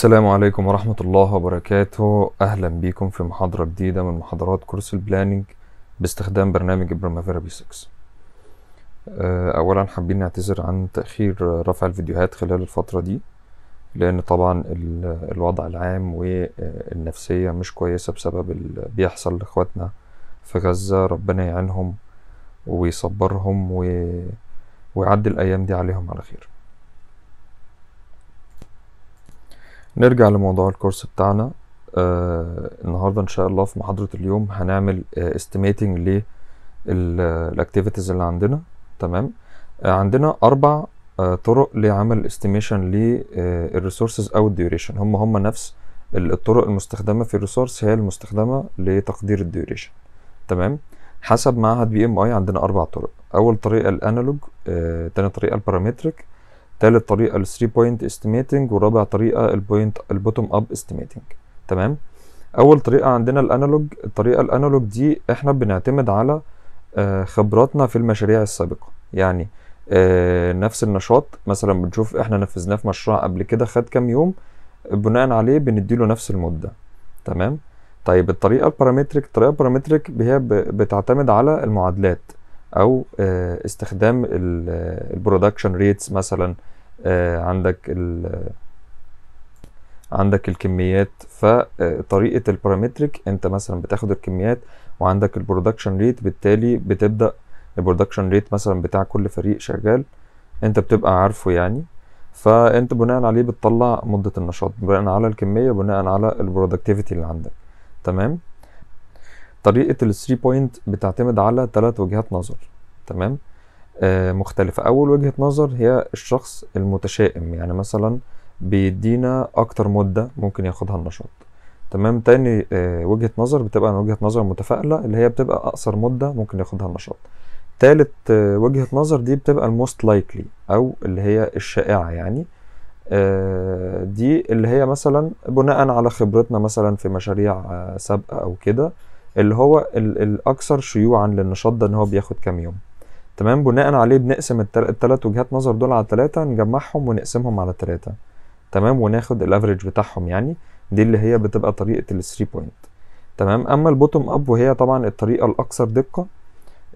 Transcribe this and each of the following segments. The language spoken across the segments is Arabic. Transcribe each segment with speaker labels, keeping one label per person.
Speaker 1: السلام عليكم ورحمة الله وبركاته أهلا بكم في محاضرة جديدة من محاضرات كورس البلانينج باستخدام برنامج برمافيرا بي 6 أولا حابين نعتذر عن تأخير رفع الفيديوهات خلال الفترة دي لأن طبعا الوضع العام والنفسية مش كويسة بسبب اللي بيحصل لإخواتنا في غزة ربنا يعينهم ويصبرهم و... ويعدي الأيام دي عليهم على خير نرجع لموضوع الكورس بتاعنا آه النهارده ان شاء الله في محاضره اليوم هنعمل استيميتنج آه، للاكتيفيتيز آه، اللي عندنا تمام آه عندنا اربع آه طرق لعمل استيميشن للريسورسز آه، او الديوريشن هم هم نفس الطرق المستخدمه في الريسورس هي المستخدمه لتقدير الديوريشن تمام حسب معهد بي ام اي عندنا اربع طرق اول طريقه الانالوج آه تاني طريقه البارامتريك تالت طريقه الثري بوينت استيميتنج ورابع طريقه البوينت البوتوم اب استيميتنج تمام اول طريقه عندنا الانالوج الطريقه الانالوج دي احنا بنعتمد على آه، خبراتنا في المشاريع السابقه يعني آه، نفس النشاط مثلا بنشوف احنا نفذناه في مشروع قبل كده خد كام يوم بناء عليه بنديله نفس المده تمام طيب الطريقه البارامتريك الطريقه البارامتريك هي بتعتمد على المعادلات او آه، استخدام البرودكشن ريتس آه، مثلا آه، عندك عندك الكميات فطريقه البارامتريك انت مثلا بتاخد الكميات وعندك البرودكشن ريت بالتالي بتبدا البرودكشن ريت مثلا بتاع كل فريق شغال انت بتبقى عارفه يعني فانت بناء عليه بتطلع مده النشاط بناء على الكميه بناء على البرودكتيفيتي اللي عندك تمام طريقه الثري بوينت بتعتمد على ثلاث وجهات نظر تمام آه مختلفه اول وجهه نظر هي الشخص المتشائم يعني مثلا بيدينا اكتر مده ممكن ياخدها النشاط تمام تاني آه وجهه نظر بتبقى وجهه نظر متفائله اللي هي بتبقى اقصر مده ممكن ياخدها النشاط تالت آه وجهه نظر دي بتبقى الموست لايكلي او اللي هي الشائعه يعني آه دي اللي هي مثلا بناء على خبرتنا مثلا في مشاريع آه سابقه او كده اللي هو الاكثر شيوعا للنشاط ده ان هو بياخد كام يوم تمام بناء عليه بنقسم الثلاث وجهات نظر دول على ثلاثه نجمعهم ونقسمهم على ثلاثه تمام وناخد الافريج بتاعهم يعني دي اللي هي بتبقى طريقه الثري بوينت تمام اما البوتوم اب وهي طبعا الطريقه الاكثر دقه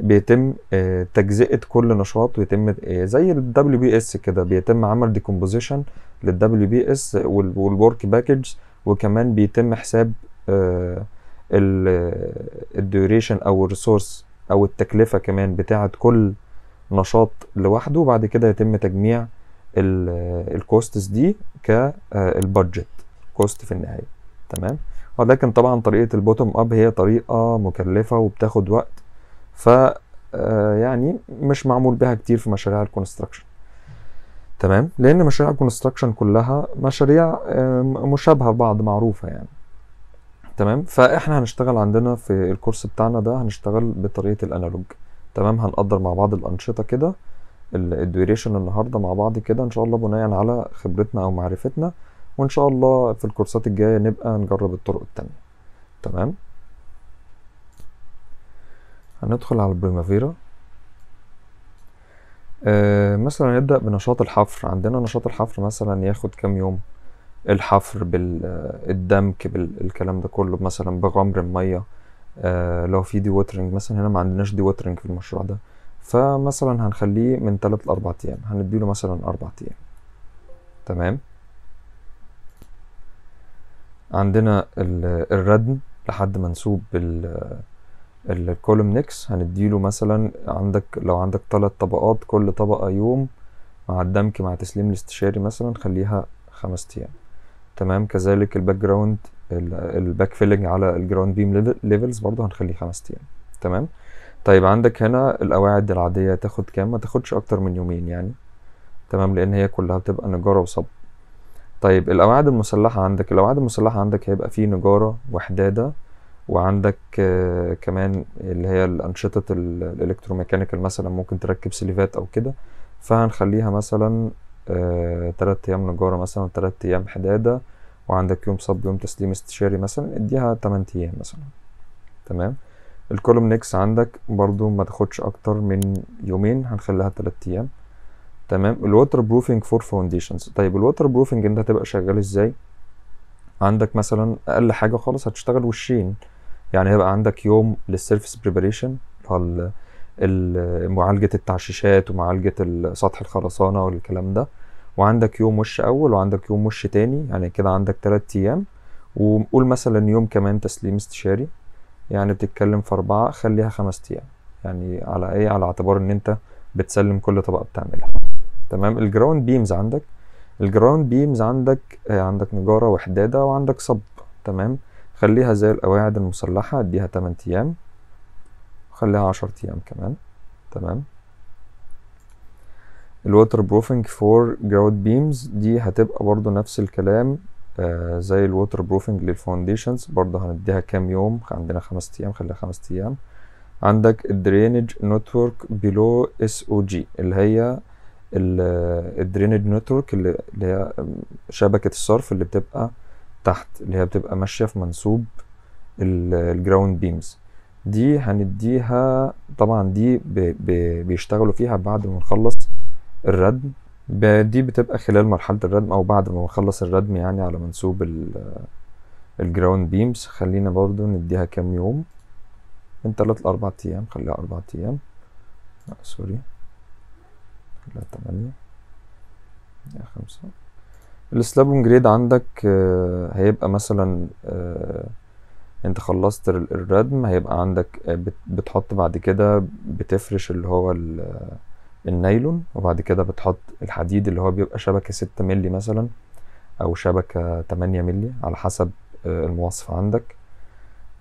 Speaker 1: بيتم آه، تجزئه كل نشاط ويتم آه، زي الدبليو بي اس كده بيتم عمل ديكومبوزيشن للدبليو بي اس والورك باكج وكمان بيتم حساب آه، الديوريشن او الريسورس او التكلفه كمان بتاعه كل نشاط لوحده وبعد كده يتم تجميع الكوستس دي كالبادجت آه، كوست في النهايه تمام ولكن طبعا طريقه البوتوم اب هي طريقه مكلفه وبتاخد وقت ف آه، يعني مش معمول بها كتير في مشاريع الكونستراكشن تمام لان مشاريع الكونستراكشن كلها مشاريع آه، مشابهه بعض معروفه يعني تمام فاحنا هنشتغل عندنا في الكورس بتاعنا ده هنشتغل بطريقه الانالوج تمام هنقدر مع بعض الانشطه كده الديوريشن النهارده مع بعض كده ان شاء الله بناء على خبرتنا او معرفتنا وان شاء الله في الكورسات الجايه نبقى نجرب الطرق التانية تمام هندخل على البريمافيرا آه مثلا نبدا بنشاط الحفر عندنا نشاط الحفر مثلا ياخد كام يوم الحفر بالدمك بالكلام ده كله مثلا بغمر الميه آه لو في دي ووترنج مثلا هنا ما عندناش دي ووترنج في المشروع ده فمثلا هنخليه من 3 ل 4 ايام هنديله مثلا 4 ايام تمام عندنا الردم لحد منسوب الكولوم نكس هنديله مثلا عندك لو عندك ثلاث طبقات كل طبقة يوم مع الدمك مع تسليم الاستشاري مثلا خليها خمس أيام تمام كذلك الباك جراوند الباك فيلنج على الجراوند بيم ليفلز برضه هنخليه خمس ايام تمام طيب عندك هنا القواعد العاديه تاخد كام ما تاخدش اكتر من يومين يعني تمام لان هي كلها بتبقى نجاره وصب طيب القواعد المسلحه عندك القواعد المسلحه عندك هيبقى فيه نجاره وحداده وعندك آه، كمان اللي هي الانشطه الالكتروميكانيكال مثلا ممكن تركب سليفات او كده فهنخليها مثلا آه، تلات أيام نجارة مثلا وتلات أيام حدادة وعندك يوم صب يوم تسليم استشاري مثلا اديها تمن أيام مثلا تمام الكولوم نيكس عندك برضو ما تاخدش أكتر من يومين هنخليها تلات أيام تمام الووتر بروفنج فور فاونديشنز طيب الووتر بروفنج انت هتبقى شغال ازاي عندك مثلا اقل حاجه خالص هتشتغل وشين يعني هيبقى عندك يوم للسيرفيس بريباريشن اللي معالجه التعشيشات ومعالجه سطح الخرسانه والكلام ده وعندك يوم وش اول وعندك يوم وش تاني يعني كده عندك تلات ايام وقول مثلا يوم كمان تسليم استشاري يعني بتتكلم في أربعة خليها خمس أيام يعني على إيه على اعتبار إن أنت بتسلم كل طبقة بتعملها تمام الجراوند بيمز عندك الجراوند بيمز عندك آه، عندك نجارة وحدادة وعندك صب تمام خليها زي القواعد المسلحة اديها 8 أيام خليها 10 ايام كمان تمام الوتر بروفنج فور جراوت بيمز دي هتبقى برضو نفس الكلام آه زي الوتر بروفنج للفاونديشنز برضو هنديها كام يوم عندنا خمس ايام خليها خمس ايام عندك الدرينج نتورك بلو اس او جي اللي هي الدرينج آه، نتورك اللي هي شبكة الصرف اللي بتبقى تحت اللي هي بتبقى ماشية في منسوب الجراوند بيمز دي هنديها طبعا دي بيشتغلوا فيها بعد ما نخلص الردم دي بتبقى خلال مرحلة الردم أو بعد ما نخلص الردم يعني على منسوب الجراوند بيمز خلينا برضو نديها كام يوم من تلات لأربع أيام خليها أربع أيام سوري خليها تمانية خمسة السلابون جريد عندك آه، هيبقى مثلا انت خلصت الردم هيبقى عندك آه، بتحط بعد كده بتفرش اللي هو النايلون وبعد كده بتحط الحديد اللي هو بيبقى شبكة ستة ملي مثلا أو شبكة تمانية ملي على حسب آه، المواصف عندك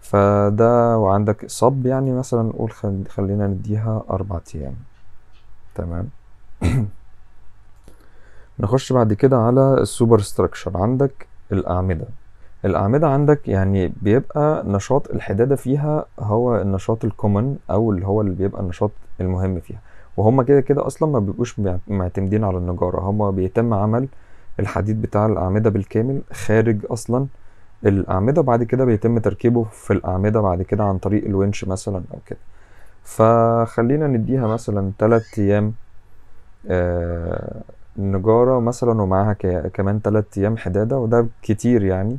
Speaker 1: فده وعندك صب يعني مثلا نقول خلينا نديها أربع أيام تمام نخش بعد كده على السوبر ستراكشر عندك الأعمدة الأعمدة عندك يعني بيبقى نشاط الحدادة فيها هو النشاط الكومن أو اللي هو اللي بيبقى النشاط المهم فيها وهم كده كده أصلا ما بيبقوش معتمدين على النجارة هما بيتم عمل الحديد بتاع الأعمدة بالكامل خارج أصلا الأعمدة بعد كده بيتم تركيبه في الأعمدة بعد كده عن طريق الونش مثلا أو كده فخلينا نديها مثلا ثلاثة أيام آه نجارة مثلا ومعاها كمان ثلاثة أيام حدادة وده كتير يعني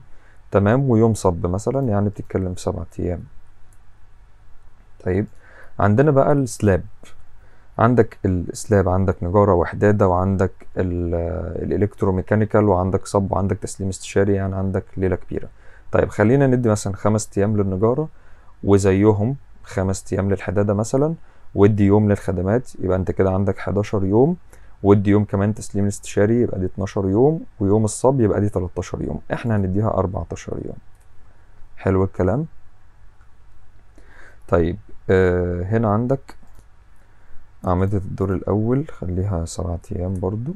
Speaker 1: تمام ويوم صب مثلا يعني بتتكلم في سبعة أيام طيب عندنا بقى السلاب عندك السلاب عندك نجارة وحدادة وعندك الالكتروميكانيكال وعندك صب وعندك تسليم استشاري يعني عندك ليلة كبيرة طيب خلينا ندي مثلا خمس أيام للنجارة وزيهم خمس أيام للحدادة مثلا وادي يوم للخدمات يبقى انت كده عندك 11 يوم ودي يوم كمان تسليم الاستشاري يبقى دي 12 يوم ويوم الصب يبقى دي 13 يوم احنا هنديها 14 يوم حلو الكلام طيب آه هنا عندك أعمدة الدور الأول خليها سبعة أيام برضو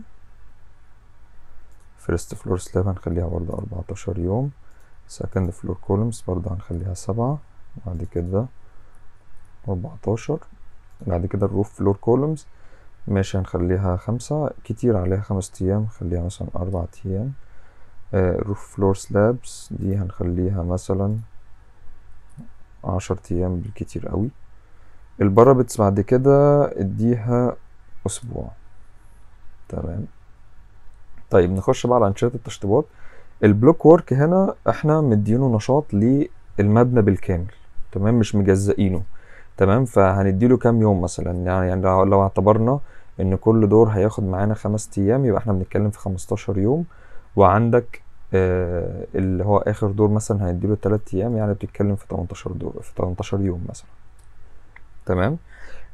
Speaker 1: فيرست فلور سلاب هنخليها برضو أربعتاشر يوم سكند فلور كولمز برضو هنخليها سبعة بعد كده أربعتاشر بعد كده الروف فلور كولمز ماشي هنخليها خمسة كتير عليها خمس أيام خليها مثلا أربع أيام الروف فلور سلابس دي هنخليها مثلا عشر أيام بالكتير قوي البرابتس بعد كده اديها أسبوع تمام طيب نخش بقى على أنشطة التشطيبات البلوك وورك هنا احنا مدينه نشاط للمبنى بالكامل تمام مش مجزئينه تمام فهنديله كام يوم مثلا يعني لو اعتبرنا ان كل دور هياخد معانا خمس ايام يبقى احنا بنتكلم في 15 يوم وعندك آه اللي هو اخر دور مثلا هنديله ثلاث ايام يعني بتتكلم في 18 دور في 18 يوم مثلا تمام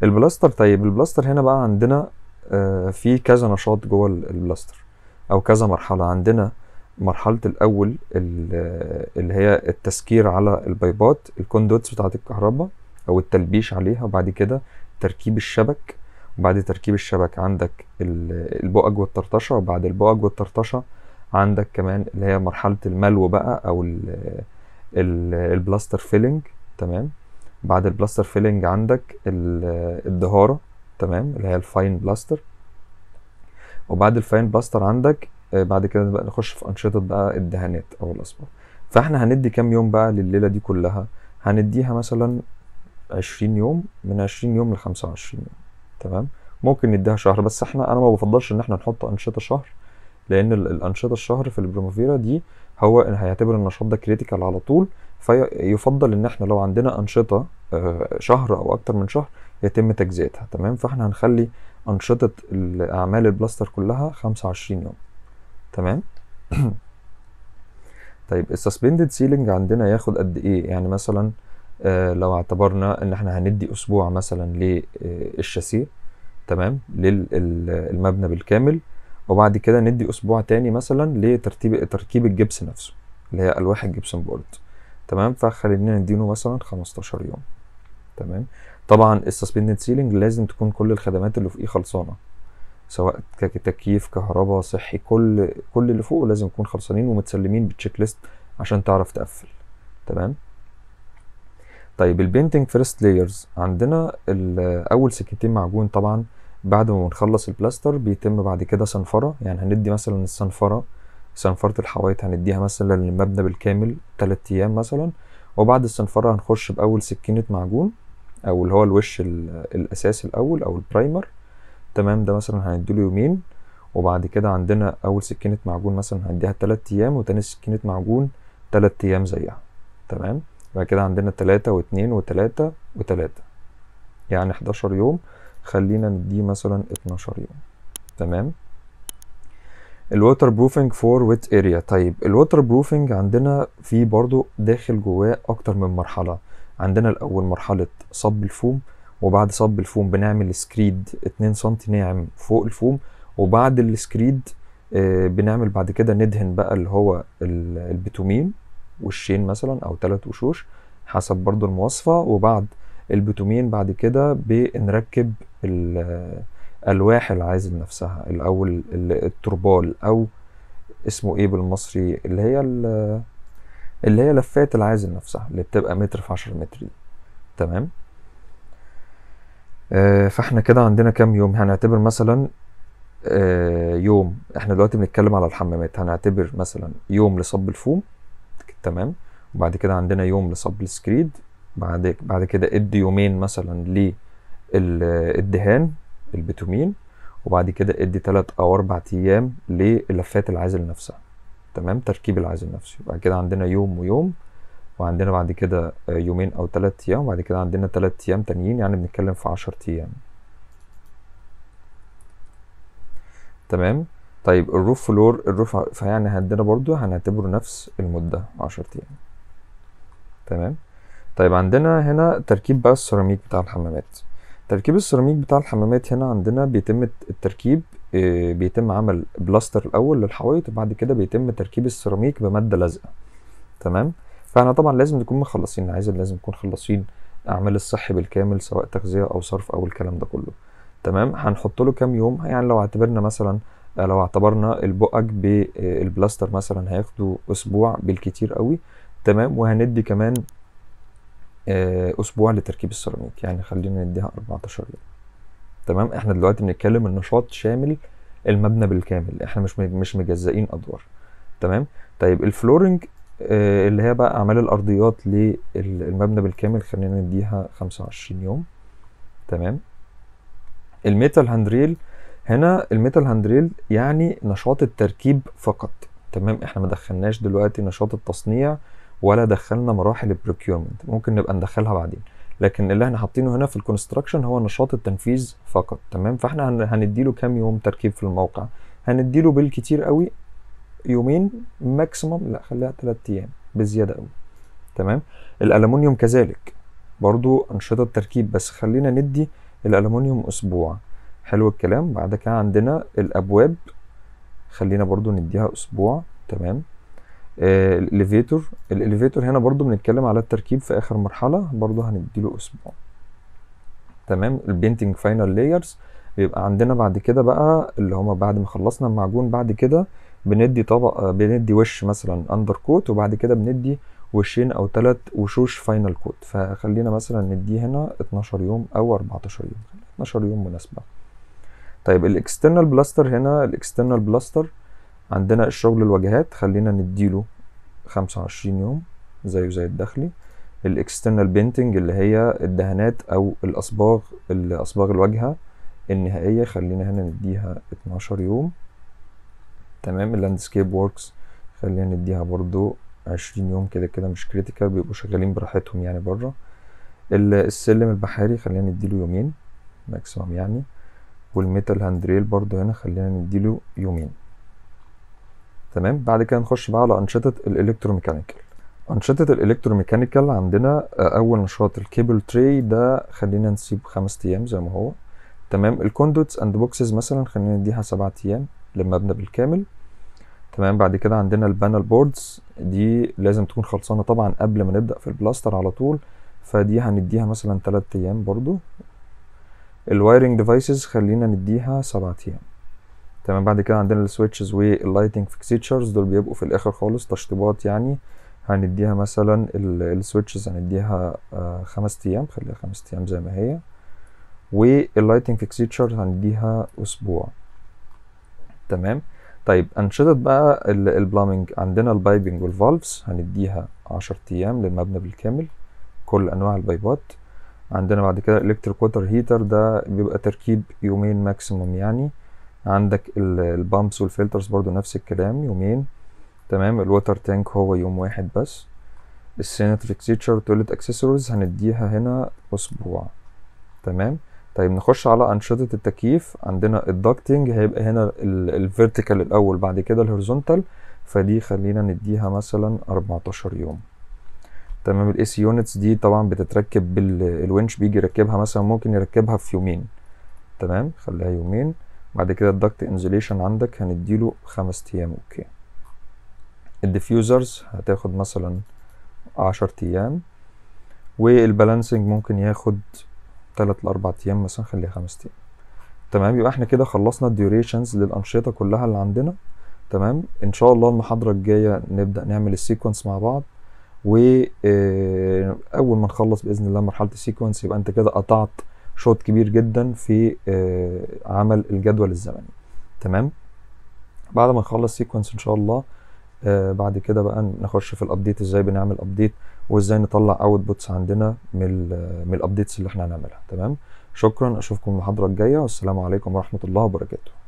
Speaker 1: البلاستر طيب البلاستر هنا بقى عندنا آه في كذا نشاط جوه البلاستر او كذا مرحله عندنا مرحله الاول اللي هي التسكير على البيبات الكوندوتس بتاعه الكهرباء او التلبيش عليها وبعد كده تركيب الشبك وبعد تركيب الشبك عندك البؤج والطرطشة وبعد البؤج والطرطشة عندك كمان اللي هي مرحلة الملو بقى أو البلاستر فيلينج تمام بعد البلاستر فيلينج عندك الدهارة تمام اللي هي الفاين بلاستر وبعد الفاين بلاستر عندك آه، بعد كده بقى نخش في أنشطة بقى الدهانات أو الأصبغ فاحنا هندي كام يوم بقى لليلة دي كلها هنديها مثلا عشرين يوم من عشرين يوم لخمسة وعشرين يوم تمام ممكن نديها شهر بس احنا انا ما بفضلش ان احنا نحط انشطه شهر لان الانشطه الشهر في البروموفيرا دي هو هيعتبر النشاط ده كريتيكال على طول فيفضل ان احنا لو عندنا انشطه آه، شهر او اكتر من شهر يتم تجزئتها تمام فاحنا هنخلي انشطه اعمال البلاستر كلها 25 يوم تمام طيب السسبندد سيلينج عندنا ياخد قد ايه يعني مثلا آه، لو اعتبرنا ان احنا هندي اسبوع مثلا للشاسيه تمام للمبنى بالكامل وبعد كده ندي اسبوع تاني مثلا لترتيب تركيب الجبس نفسه اللي هي الواح الجبسن بورد تمام فخلينا نديله مثلا 15 يوم تمام طبعا السسبندد سيلينج لازم تكون كل الخدمات اللي فوقيه خلصانه سواء تكييف كهرباء صحي كل كل اللي فوقه لازم يكون خلصانين ومتسلمين بالتشيك ليست عشان تعرف تقفل تمام طيب البينتنج فيرست لايرز عندنا اول سكتين معجون طبعا بعد ما بنخلص البلاستر بيتم بعد كده صنفره يعني هندي مثلا الصنفره صنفره الحوائط هنديها مثلا للمبنى بالكامل 3 ايام مثلا وبعد الصنفره هنخش باول سكينه معجون او اللي هو الوش الاساسي الاول او البرايمر تمام ده مثلا هنديله يومين وبعد كده عندنا اول سكينه معجون مثلا هنديها 3 ايام وتاني سكينه معجون 3 ايام زيها تمام يبقى كده عندنا تلاتة واتنين وتلاتة وتلاتة يعني حداشر يوم خلينا نديه مثلا اتناشر يوم تمام الووتر بروفنج فور ويت اريا طيب الووتر بروفنج عندنا في برضو داخل جواه اكتر من مرحله عندنا الاول مرحله صب الفوم وبعد صب الفوم بنعمل سكريد اتنين سم ناعم فوق الفوم وبعد السكريد آه، بنعمل بعد كده ندهن بقى اللي هو البتومين وشين مثلا او ثلاث وشوش حسب برضو المواصفة وبعد البتومين بعد كده بنركب الواح العازل نفسها الاول التربال او اسمه ايه بالمصري اللي هي اللي هي لفات العازل نفسها اللي بتبقى متر في عشر متر دي تمام آه فاحنا كده عندنا كام يوم هنعتبر مثلا آه يوم احنا دلوقتي بنتكلم على الحمامات هنعتبر مثلا يوم لصب الفوم تمام وبعد كده عندنا يوم لصب بعد بعد كده ادي يومين مثلا للدهان البتومين وبعد كده ادي تلات او اربع ايام للفات العازل نفسها تمام تركيب العازل نفسه بعد كده عندنا يوم ويوم وعندنا بعد كده يومين او تلات ايام وبعد كده عندنا تلات ايام تانيين يعني بنتكلم في عشر ايام تمام طيب الروف فلور الروف فيعني عندنا برضو هنعتبره نفس المدة عشرة ايام تمام طيب عندنا هنا تركيب بقى السيراميك بتاع الحمامات تركيب السيراميك بتاع الحمامات هنا عندنا بيتم التركيب آه، بيتم عمل بلاستر الاول للحوائط وبعد كده بيتم تركيب السيراميك بماده لازقه تمام فاحنا طبعا لازم نكون مخلصين عايز لازم نكون خلصين اعمال الصحي بالكامل سواء تغذيه او صرف او الكلام ده كله تمام هنحط له كام يوم يعني لو اعتبرنا مثلا آه، لو اعتبرنا البؤج بالبلاستر آه، مثلا هياخدوا اسبوع بالكتير قوي تمام وهندي كمان آه، اسبوع لتركيب السيراميك يعني خلينا نديها 14 يوم تمام احنا دلوقتي بنتكلم النشاط شامل المبنى بالكامل احنا مش مش مجزئين ادوار تمام طيب الفلورنج اللي هي بقى اعمال الارضيات للمبنى بالكامل خلينا نديها 25 يوم تمام الميتال هاندريل هنا الميتال هاندريل يعني نشاط التركيب فقط تمام احنا ما دخلناش دلوقتي نشاط التصنيع ولا دخلنا مراحل البروكيومنت ممكن نبقى ندخلها بعدين لكن اللي احنا حاطينه هنا في الكونستراكشن هو نشاط التنفيذ فقط تمام فاحنا هنديله كام يوم تركيب في الموقع هنديله بالكتير قوي يومين ماكسيموم لا خليها ثلاث ايام بزياده قوي تمام الالومنيوم كذلك برضو انشطه تركيب بس خلينا ندي الالومنيوم اسبوع حلو الكلام بعد كده عندنا الابواب خلينا برضو نديها اسبوع تمام آه الاليفيتور الاليفيتور هنا برضو بنتكلم على التركيب في اخر مرحله برضو هنديله اسبوع تمام البينتنج فاينل لايرز بيبقى عندنا بعد كده بقى اللي هما بعد ما خلصنا المعجون بعد كده بندي طبق آه، بندي وش مثلا اندر كوت وبعد كده بندي وشين او ثلاث وشوش فاينل كوت فخلينا مثلا نديه هنا 12 يوم او 14 يوم 12 يوم مناسبه طيب الاكسترنال بلاستر هنا الاكسترنال بلاستر عندنا الشغل الواجهات خلينا نديله 25 يوم زيه زي الداخلي الاكسترنال بينتنج اللي هي الدهانات او الاصباغ الاصباغ الواجهه النهائيه خلينا هنا نديها 12 يوم تمام اللاندسكيب ووركس خلينا نديها برضو 20 يوم كده كده مش كريتيكال بيبقوا شغالين براحتهم يعني بره السلم البحري خلينا نديله يومين ماكسيمم يعني والميتال هاندريل برضو هنا خلينا نديله يومين تمام بعد كده نخش بقى على أنشطة الإلكتروميكانيكال أنشطة الإلكتروميكانيكال عندنا آه، أول نشاط الكيبل تري ده خلينا نسيب خمس أيام زي ما هو تمام الكوندوتس أند بوكسز مثلا خلينا نديها سبعة أيام للمبنى بالكامل تمام بعد كده عندنا البانل بوردز دي لازم تكون خلصانة طبعا قبل ما نبدأ في البلاستر على طول فدي هنديها مثلا تلات أيام برضو الوايرنج ديفايسز خلينا نديها سبعة ايام تمام بعد كده عندنا السويتشز واللايتنج فيكسيتشرز دول بيبقوا في الاخر خالص تشطيبات يعني هنديها مثلا السويتشز هنديها آه، خمس ايام خليها خمس ايام زي ما هي واللايتنج فيكسيتشر هنديها اسبوع تمام طيب انشطه بقى البلامنج عندنا البايبنج والفالفز هنديها عشر ايام للمبنى بالكامل كل انواع البايبات عندنا بعد كده الكتريك ووتر هيتر ده بيبقى تركيب يومين ماكسيموم يعني عندك البامبس والفلترز برضو نفس الكلام يومين تمام الووتر تانك هو يوم واحد بس السينتريك سيتشر تولت اكسسوارز هنديها هنا اسبوع تمام طيب نخش على انشطه التكييف عندنا الدكتنج هيبقى هنا الفيرتيكال الاول بعد كده الهورزونتال فدي خلينا نديها مثلا 14 يوم تمام الاي سي يونتس دي طبعا بتتركب بالونش بيجي يركبها مثلا ممكن يركبها في يومين تمام خليها يومين بعد كده الدكت انزوليشن عندك هنديله خمس ايام اوكي الديفيوزرز هتاخد مثلا عشر ايام والبالانسنج ممكن ياخد تلات لاربع ايام مثلا خليها خمس ايام تمام يبقى احنا كده خلصنا الديوريشنز للانشطه كلها اللي عندنا تمام ان شاء الله المحاضره الجايه نبدا نعمل السيكونس مع بعض واول آه، ما نخلص باذن الله مرحله السيكونس يبقى انت كده قطعت شوط كبير جدا في آه، عمل الجدول الزمني تمام بعد ما نخلص سيكونس ان شاء الله آه، بعد كده بقى نخش في الابديت ازاي بنعمل ابديت وازاي نطلع اوتبوتس عندنا من من الابديتس اللي احنا هنعملها تمام شكرا اشوفكم المحاضره الجايه والسلام عليكم ورحمه الله وبركاته